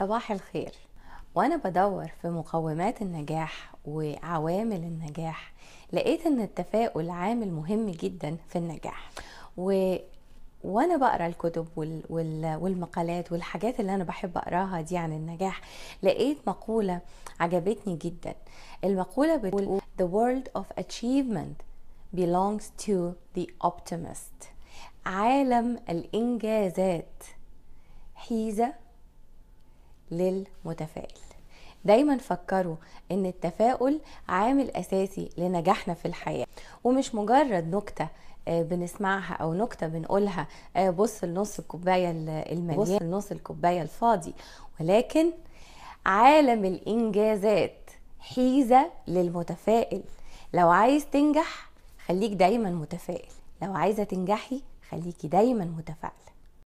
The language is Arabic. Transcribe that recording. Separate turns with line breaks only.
صباح الخير وانا بدور في مقومات النجاح وعوامل النجاح لقيت ان التفاؤل عامل مهم جدا في النجاح و وانا بقرا الكتب وال... وال... والمقالات والحاجات اللي انا بحب اقراها دي عن النجاح لقيت مقوله عجبتني جدا المقوله بتقول The world of achievement belongs to the optimist عالم الانجازات حيزه للمتفائل دايما فكروا ان التفاؤل عامل اساسي لنجاحنا في الحياه ومش مجرد نكته آه، بنسمعها او نكته بنقولها آه، بص لنص الكوبايه المليان بص لنص الكوبايه الفاضي ولكن عالم الانجازات حيزه للمتفائل لو عايز تنجح خليك دايما متفائل لو عايزه تنجحي خليكي دايما متفائله